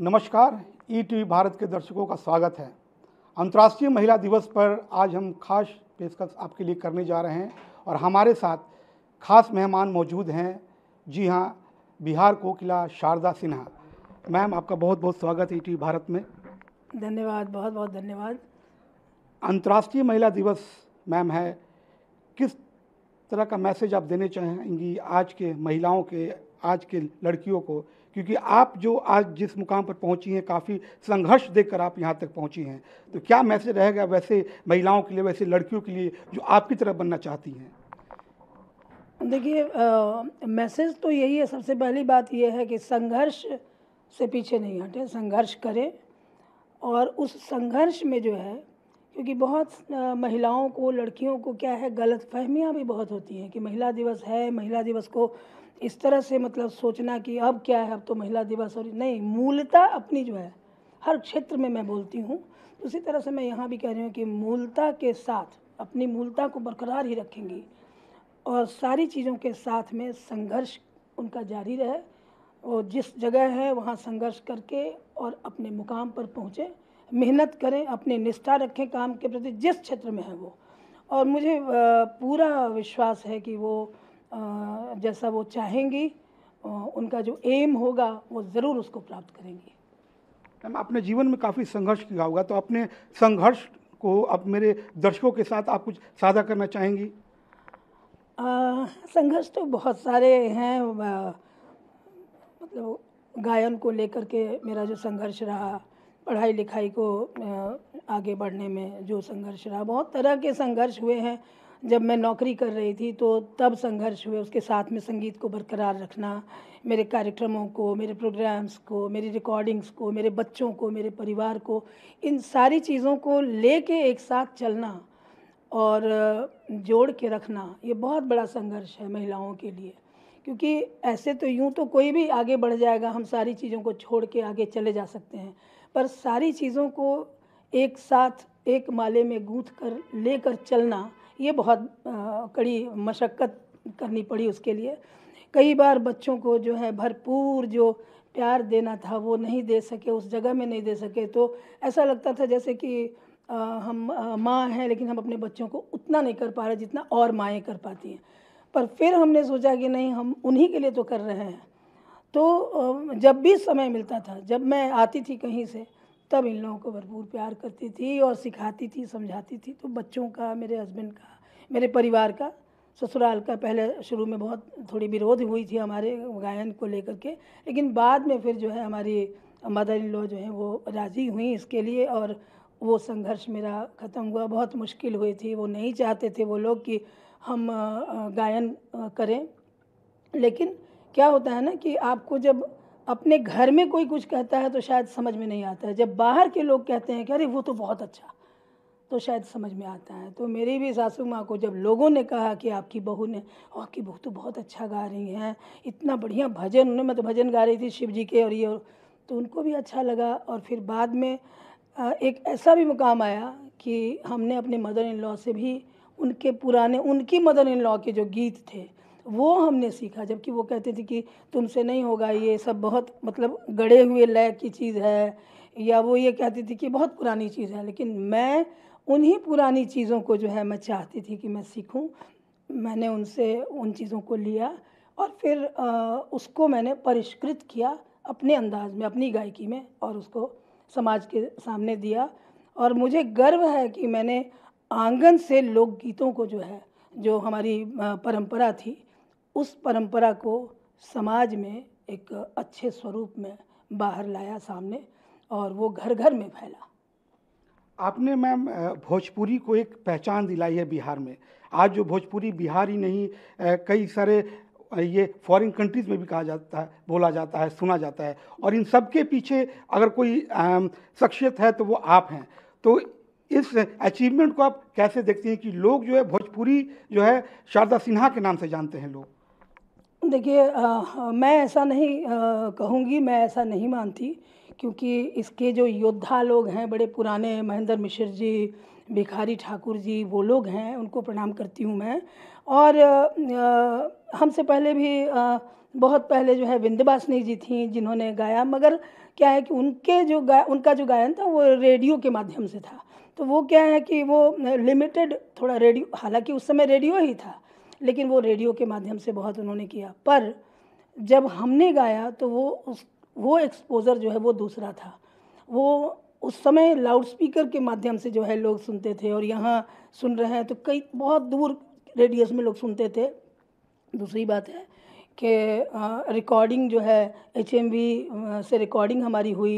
नमस्कार ई e T Bharat के दर्शकों का स्वागत है अंतर्राष्ट्रीय महिला दिवस पर आज हम खास पेशकश आपके लिए करने जा रहे हैं और हमारे साथ खास मेहमान मौजूद हैं जी हाँ बिहार कोकिला शारदा सिन्हा मैम आपका बहुत बहुत स्वागत है e ई भारत में धन्यवाद बहुत बहुत धन्यवाद अंतर्राष्ट्रीय महिला दिवस मैम है किस तरह का मैसेज आप देने चाहेंगी आज के महिलाओं के आज के लड़कियों को क्योंकि आप जो आज जिस मुकाम पर पहुंची हैं काफ़ी संघर्ष देकर आप यहाँ तक पहुंची हैं तो क्या मैसेज रहेगा वैसे महिलाओं के लिए वैसे लड़कियों के लिए जो आपकी तरफ बनना चाहती हैं देखिए मैसेज तो यही है सबसे पहली बात यह है कि संघर्ष से पीछे नहीं हटें संघर्ष करें और उस संघर्ष में जो है क्योंकि बहुत महिलाओं को लड़कियों को क्या है गलत फहमियाँ भी बहुत होती हैं कि महिला दिवस है महिला दिवस को इस तरह से मतलब सोचना कि अब क्या है अब तो महिला दिवस और नहीं मूलता अपनी जो है हर क्षेत्र में मैं बोलती हूँ उसी तरह से मैं यहाँ भी कह रही हूँ कि मूलता के साथ अपनी मूलता को बरकरार ही रखेंगी और सारी चीज़ों के साथ में संघर्ष उनका जारी रहे और जिस जगह है वहाँ संघर्ष करके और अपने मुकाम पर पहुँचे मेहनत करें अपनी निष्ठा रखें काम के प्रति जिस क्षेत्र में है वो और मुझे पूरा विश्वास है कि वो अब जैसा वो चाहेंगी उनका जो एम होगा वो ज़रूर उसको प्राप्त करेंगी मैम आपने जीवन में काफ़ी संघर्ष किया होगा तो अपने संघर्ष को आप मेरे दर्शकों के साथ आप कुछ साझा करना चाहेंगी संघर्ष तो बहुत सारे हैं मतलब गायन को लेकर के मेरा जो संघर्ष रहा पढ़ाई लिखाई को आगे बढ़ने में जो संघर्ष रहा बहुत तरह के संघर्ष हुए हैं जब मैं नौकरी कर रही थी तो तब संघर्ष हुए उसके साथ में संगीत को बरकरार रखना मेरे कार्यक्रमों को मेरे प्रोग्राम्स को मेरी रिकॉर्डिंग्स को मेरे बच्चों को मेरे परिवार को इन सारी चीज़ों को ले के एक साथ चलना और जोड़ के रखना ये बहुत बड़ा संघर्ष है महिलाओं के लिए क्योंकि ऐसे तो यूँ तो कोई भी आगे बढ़ जाएगा हम सारी चीज़ों को छोड़ के आगे चले जा सकते हैं पर सारी चीज़ों को एक साथ एक माले में गूँथ कर लेकर चलना ये बहुत कड़ी मशक्क़त करनी पड़ी उसके लिए कई बार बच्चों को जो है भरपूर जो प्यार देना था वो नहीं दे सके उस जगह में नहीं दे सके तो ऐसा लगता था जैसे कि आ, हम माँ हैं लेकिन हम अपने बच्चों को उतना नहीं कर पा रहे जितना और माएँ कर पाती हैं पर फिर हमने सोचा कि नहीं हम उन्हीं के लिए तो कर रहे हैं तो जब भी समय मिलता था जब मैं आती थी कहीं से तब इन लोगों को भरपूर प्यार करती थी और सिखाती थी समझाती थी तो बच्चों का मेरे हस्बैंड का मेरे परिवार का ससुराल का पहले शुरू में बहुत थोड़ी विरोध हुई थी हमारे गायन को लेकर के लेकिन बाद में फिर जो है हमारी मदर इन लॉ जो है वो राज़ी हुई इसके लिए और वो संघर्ष मेरा ख़त्म हुआ बहुत मुश्किल हुई थी वो नहीं चाहते थे वो लोग कि हम गायन करें लेकिन क्या होता है ना कि आपको जब अपने घर में कोई कुछ कहता है तो शायद समझ में नहीं आता है जब बाहर के लोग कहते हैं कि अरे वो तो बहुत अच्छा तो शायद समझ में आता है तो मेरी भी सासू माँ को जब लोगों ने कहा कि आपकी बहू ने आपकी बहू तो बहुत अच्छा गा रही हैं इतना बढ़िया भजन उन्हें मैं तो भजन गा रही थी शिव जी के और ये तो उनको भी अच्छा लगा और फिर बाद में एक ऐसा भी मुकाम आया कि हमने अपने मदर इन लॉ से भी उनके पुराने उनकी मदर इन लॉ के जो गीत थे वो हमने सीखा जबकि वो कहते थे कि तुमसे नहीं होगा ये सब बहुत मतलब गड़े हुए लय की चीज़ है या वो ये कहती थी कि बहुत पुरानी चीज़ है लेकिन मैं उन्हीं पुरानी चीज़ों को जो है मैं चाहती थी कि मैं सीखूं मैंने उनसे उन चीज़ों को लिया और फिर आ, उसको मैंने परिष्कृत किया अपने अंदाज में अपनी गायकी में और उसको समाज के सामने दिया और मुझे गर्व है कि मैंने आंगन से लोकगीतों को जो है जो हमारी परंपरा थी उस परंपरा को समाज में एक अच्छे स्वरूप में बाहर लाया सामने और वो घर घर में फैला आपने मैम भोजपुरी को एक पहचान दिलाई है बिहार में आज जो भोजपुरी बिहार ही नहीं कई सारे ये फॉरेन कंट्रीज़ में भी कहा जाता है बोला जाता है सुना जाता है और इन सब के पीछे अगर कोई शख्सियत है तो वो आप हैं तो इस अचीवमेंट को आप कैसे देखते हैं कि लोग जो है भोजपुरी जो है शारदा सिन्हा के नाम से जानते हैं लोग देखिए मैं ऐसा नहीं कहूँगी मैं ऐसा नहीं मानती क्योंकि इसके जो योद्धा लोग हैं बड़े पुराने महेंद्र मिश्र जी भिखारी ठाकुर जी वो लोग हैं उनको प्रणाम करती हूँ मैं और हमसे पहले भी आ, बहुत पहले जो है विंध्यवासिनी जी थी जिन्होंने गाया मगर क्या है कि उनके जो गा उनका जो गायन था वो रेडियो के माध्यम से था तो वो क्या है कि वो लिमिटेड थोड़ा रेडियो हालांकि उस समय रेडियो ही था लेकिन वो रेडियो के माध्यम से बहुत उन्होंने किया पर जब हमने गाया तो वो उस वो एक्सपोज़र जो है वो दूसरा था वो उस समय लाउडस्पीकर के माध्यम से जो है लोग सुनते थे और यहाँ सुन रहे हैं तो कई बहुत दूर रेडियस में लोग सुनते थे दूसरी बात है के रिकॉर्डिंग जो है एच से रिकॉर्डिंग हमारी हुई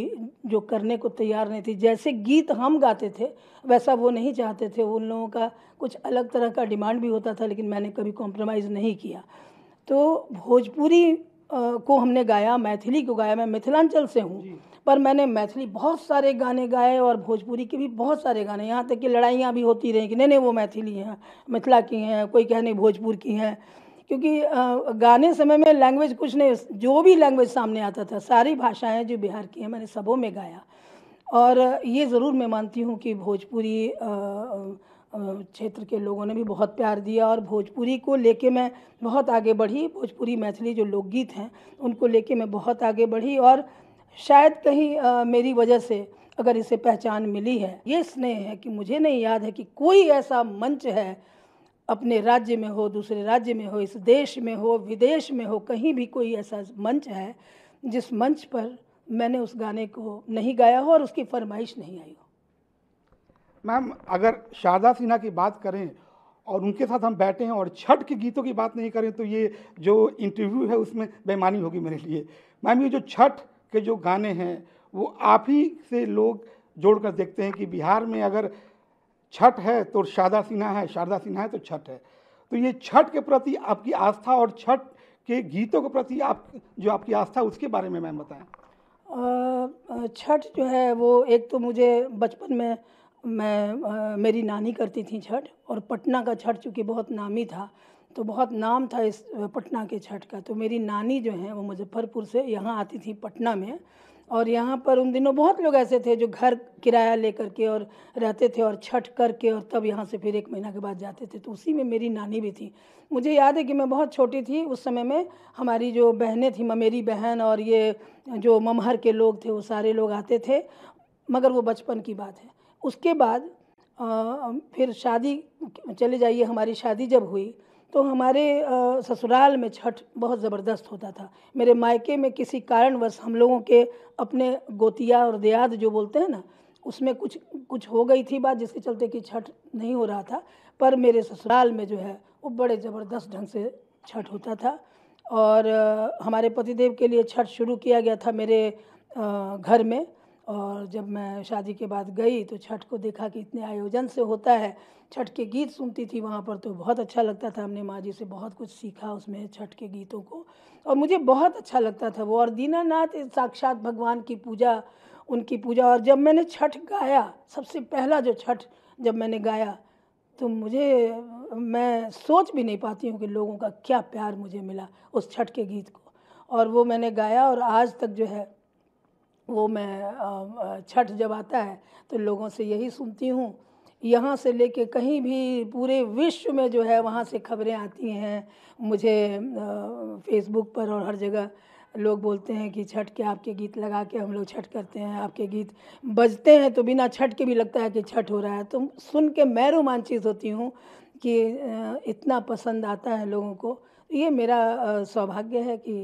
जो करने को तैयार नहीं थी जैसे गीत हम गाते थे वैसा वो नहीं चाहते थे उन लोगों का कुछ अलग तरह का डिमांड भी होता था लेकिन मैंने कभी कॉम्प्रोमाइज़ नहीं किया तो भोजपुरी को हमने गाया मैथिली को गाया मैं मिथिलांचल से हूँ पर मैंने मैथिली बहुत सारे गाने गाए और भोजपुरी के भी बहुत सारे गाने यहाँ तक कि लड़ाइयाँ भी होती रहीं कि नहीं नहीं वो मैथिली हैं मिथिला की हैं कोई कह नहीं भोजपुर की हैं क्योंकि गाने समय में लैंग्वेज कुछ नहीं जो भी लैंग्वेज सामने आता था सारी भाषाएं जो बिहार की हैं मैंने सबों में गाया और ये ज़रूर मैं मानती हूँ कि भोजपुरी क्षेत्र के लोगों ने भी बहुत प्यार दिया और भोजपुरी को लेके मैं बहुत आगे बढ़ी भोजपुरी मैथिली जो लोकगीत हैं उनको लेके मैं बहुत आगे बढ़ी और शायद कहीं आ, मेरी वजह से अगर इसे पहचान मिली है ये स्नेह है कि मुझे नहीं याद है कि कोई ऐसा मंच है अपने राज्य में हो दूसरे राज्य में हो इस देश में हो विदेश में हो कहीं भी कोई ऐसा मंच है जिस मंच पर मैंने उस गाने को नहीं गाया हो और उसकी फरमाइश नहीं आई हो मैम अगर शारदा सिन्हा की बात करें और उनके साथ हम बैठे हैं और छठ के गीतों की बात नहीं करें तो ये जो इंटरव्यू है उसमें बेमानी होगी मेरे लिए मैम ये जो छठ के जो गाने हैं वो आप ही से लोग जोड़कर देखते हैं कि बिहार में अगर छठ है तो शारदा सिन्हा है शारदा सिन्हा है तो छठ है तो ये छठ के प्रति आपकी आस्था और छठ के गीतों के प्रति आप जो आपकी आस्था उसके बारे में मैम बताएं छठ जो है वो एक तो मुझे बचपन में मैं आ, मेरी नानी करती थी छठ और पटना का छठ चूँकि बहुत नामी था तो बहुत नाम था इस पटना के छठ का तो मेरी नानी जो है वो मुजफ्फरपुर से यहाँ आती थी पटना में और यहाँ पर उन दिनों बहुत लोग ऐसे थे जो घर किराया लेकर के और रहते थे और छठ करके और तब यहाँ से फिर एक महीना के बाद जाते थे तो उसी में मेरी नानी भी थी मुझे याद है कि मैं बहुत छोटी थी उस समय में हमारी जो बहनें थी मेरी बहन और ये जो ममहर के लोग थे वो सारे लोग आते थे मगर वो बचपन की बात है उसके बाद आ, फिर शादी चले जाइए हमारी शादी जब हुई तो हमारे ससुराल में छठ बहुत ज़बरदस्त होता था मेरे मायके में किसी कारणवश हम लोगों के अपने गोतिया और दयाद जो बोलते हैं ना उसमें कुछ कुछ हो गई थी बात जिसके चलते कि छठ नहीं हो रहा था पर मेरे ससुराल में जो है वो बड़े ज़बरदस्त ढंग से छठ होता था और हमारे पतिदेव के लिए छठ शुरू किया गया था मेरे घर में और जब मैं शादी के बाद गई तो छठ को देखा कि इतने आयोजन से होता है छठ के गीत सुनती थी वहाँ पर तो बहुत अच्छा लगता था हमने माँ जी से बहुत कुछ सीखा उसमें छठ के गीतों को और मुझे बहुत अच्छा लगता था वो और दीनानाथ साक्षात भगवान की पूजा उनकी पूजा और जब मैंने छठ गाया सबसे पहला जो छठ जब मैंने गाया तो मुझे मैं सोच भी नहीं पाती हूँ कि लोगों का क्या प्यार मुझे मिला उस छठ के गीत को और वो मैंने गाया और आज तक जो है वो मैं छठ जब आता है तो लोगों से यही सुनती हूँ यहाँ से लेके कहीं भी पूरे विश्व में जो है वहाँ से खबरें आती हैं मुझे फेसबुक पर और हर जगह लोग बोलते हैं कि छठ के आपके गीत लगा के हम लोग छठ करते हैं आपके गीत बजते हैं तो बिना छठ के भी लगता है कि छठ हो रहा है तो सुन के मैं रोमांचित होती हूँ कि इतना पसंद आता है लोगों को ये मेरा सौभाग्य है कि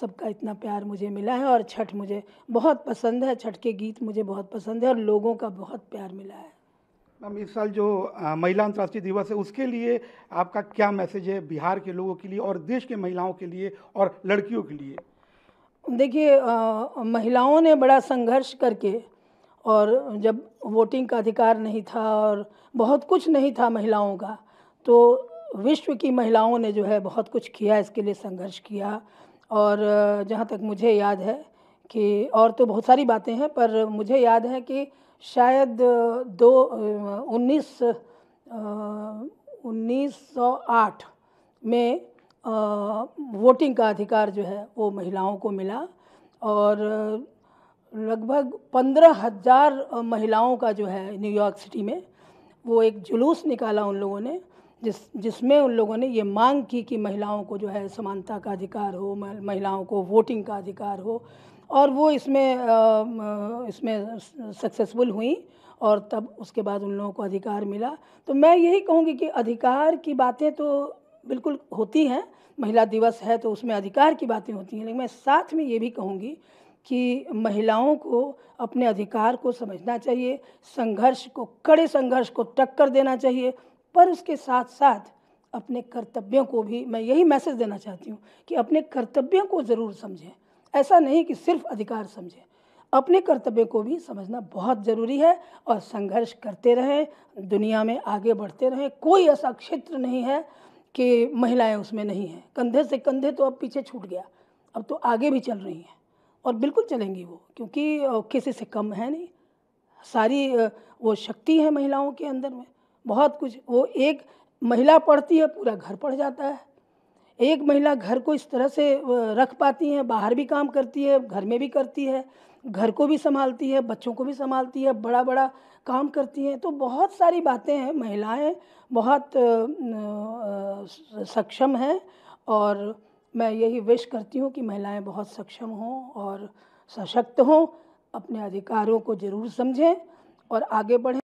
सबका इतना प्यार मुझे मिला है और छठ मुझे बहुत पसंद है छठ के गीत मुझे बहुत पसंद है और लोगों का बहुत प्यार मिला है मैम इस साल जो महिला अंतर्राष्ट्रीय दिवस है उसके लिए आपका क्या मैसेज है बिहार के लोगों के लिए और देश के महिलाओं के लिए और लड़कियों के लिए देखिए महिलाओं ने बड़ा संघर्ष करके और जब वोटिंग का अधिकार नहीं था और बहुत कुछ नहीं था महिलाओं का तो विश्व की महिलाओं ने जो है बहुत कुछ किया इसके लिए संघर्ष किया और जहाँ तक मुझे याद है कि और तो बहुत सारी बातें हैं पर मुझे याद है कि शायद दो उन्नीस उन्नीस सौ आठ में वोटिंग का अधिकार जो है वो महिलाओं को मिला और लगभग पंद्रह हज़ार महिलाओं का जो है न्यूयॉर्क सिटी में वो एक जुलूस निकाला उन लोगों ने जिस जिसमें उन लोगों ने ये मांग की कि महिलाओं को जो है समानता का अधिकार हो महिलाओं को वोटिंग का अधिकार हो और वो इसमें इसमें सक्सेसफुल हुई और तब उसके बाद उन लोगों को अधिकार मिला तो मैं यही कहूँगी कि अधिकार की बातें तो बिल्कुल होती हैं महिला दिवस है तो उसमें अधिकार की बातें होती हैं लेकिन मैं साथ में ये भी कहूँगी कि महिलाओं को अपने अधिकार को समझना चाहिए संघर्ष को कड़े संघर्ष को टक्कर देना चाहिए पर उसके साथ साथ अपने कर्तव्यों को भी मैं यही मैसेज देना चाहती हूँ कि अपने कर्तव्यों को ज़रूर समझें ऐसा नहीं कि सिर्फ अधिकार समझें अपने कर्तव्य को भी समझना बहुत ज़रूरी है और संघर्ष करते रहें दुनिया में आगे बढ़ते रहें कोई ऐसा क्षेत्र नहीं है कि महिलाएं उसमें नहीं हैं कंधे से कंधे तो अब पीछे छूट गया अब तो आगे भी चल रही हैं और बिल्कुल चलेंगी वो क्योंकि किसी से कम है नहीं सारी वो शक्ति है महिलाओं के अंदर में बहुत कुछ वो एक महिला पढ़ती है पूरा घर पढ़ जाता है एक महिला घर को इस तरह से रख पाती हैं बाहर भी काम करती है घर में भी करती है घर को भी संभालती है बच्चों को भी संभालती है बड़ा बड़ा काम करती हैं तो बहुत सारी बातें हैं महिलाएं बहुत सक्षम हैं और मैं यही विश करती हूँ कि महिलाएं बहुत सक्षम हों और सशक्त हों अपने अधिकारों को ज़रूर समझें और आगे बढ़ें